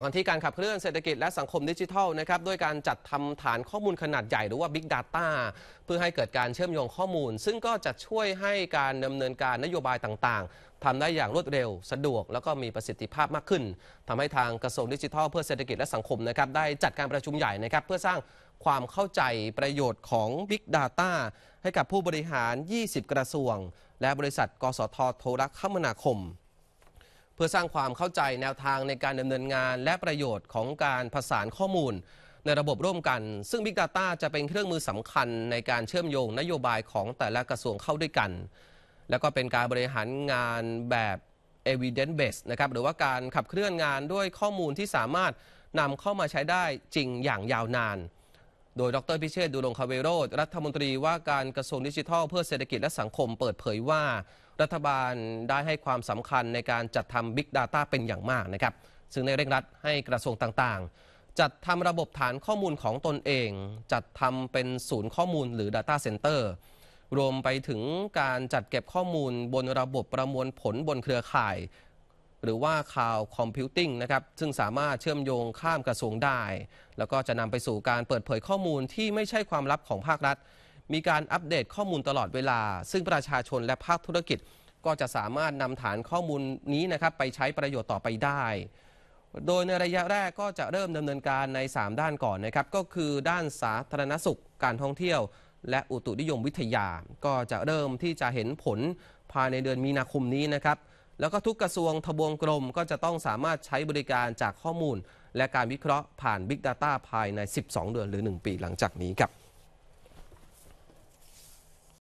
กันที่การขับเคลื่อนเศรษฐกิจและสังคมดิจิทัลนะครับด้วยการจัดทำฐานข้อมูลขนาดใหญ่หรือว่า Big Data เพื่อให้เกิดการเชื่อมโยงข้อมูล ซึ่งก็จะช่วยให้การดำเนินการนโยบายต่างๆ ทำได้อย่างรวดเร็วสะดวกแล้วก็มีประสิทธิภาพมากขึ้น ทำให้ทางกระทรวงดิจิทัล เพื่อเศรษฐกิจและสังคมนะครับได้จัดการประชุมใหญ่นะครับเพื่อสร้างความเข้าใจประโยชน์ของ Big Data ให้กับผู้บริหาร 20 กระทรวง และบริษัทกสทโทรคมนาคมพื่อสร้างความเข้าใจแนวทางในการดำเนินงานและประโยชน์ของการผสานข้อมูล ในระบบร่วมกัน ซึ่ง Big Data จะเป็นเครื่องมือสำคัญในการเชื่อมโยงนโยบายของแต่ละกระทรวงเข้าด้วยกัน และก็เป็นการบริหารงานแบบ evidence based นะครับหรือว่าการขับเคลื่อนงานด้วยข้อมูลที่สามารถนำเข้ามาใช้ได้จริงอย่างยาวนานโดยดรพิเชษดูลงคาเวโรธรัฐมนตรีว่าการกระทรวงดิจิทัลเพื่อเศรษฐกิจและสังคมเปิดเผยว่า รัฐบาลได้ให้ความสำคัญในการจัดทำ Big Data เป็นอย่างมากนะครับ ซึ่งในเร่งรัดให้กระทรวงต่าง ๆ จัดทำระบบฐานข้อมูลของตนเอง จัดทำเป็นศูนย์ข้อมูลหรือ Data Center รวมไปถึงการจัดเก็บข้อมูลบนระบบประมวลผลบนเครือข่ายหรือว่าข่าวคอมพิวติ้งนะครับซึ่งสามารถเชื่อมโยงข้ามกระทรวงได้ แล้วก็จะนำไปสู่การเปิดเผยข้อมูลที่ไม่ใช่ความลับของภาครัฐ มีการอัปเดตข้อมูลตลอดเวลา ซึ่งประชาชนและภาคธุรกิจ ก็จะสามารถนำฐานข้อมูลนี้นะครับ ไปใช้ประโยชน์ต่อไปได้ โดยในระยะแรกก็จะเริ่มดำเนินการใน 3 ด้านก่อนนะครับ ก็คือด้านสาธารณสุขการท่องเที่ยว และอุตุนิยมวิทยา ก็จะเริ่มที่จะเห็นผลภายในเดือนมีนาคมนี้นะครับแล้วก็ทุกกระทรวงทบวงกรมก็จะต้องสามารถใช้บริการจากข้อมูล และการวิเคราะห์ผ่าน Big Data ภายใน 12 เดือนหรือ 1 ปีหลังจากนี้ครับ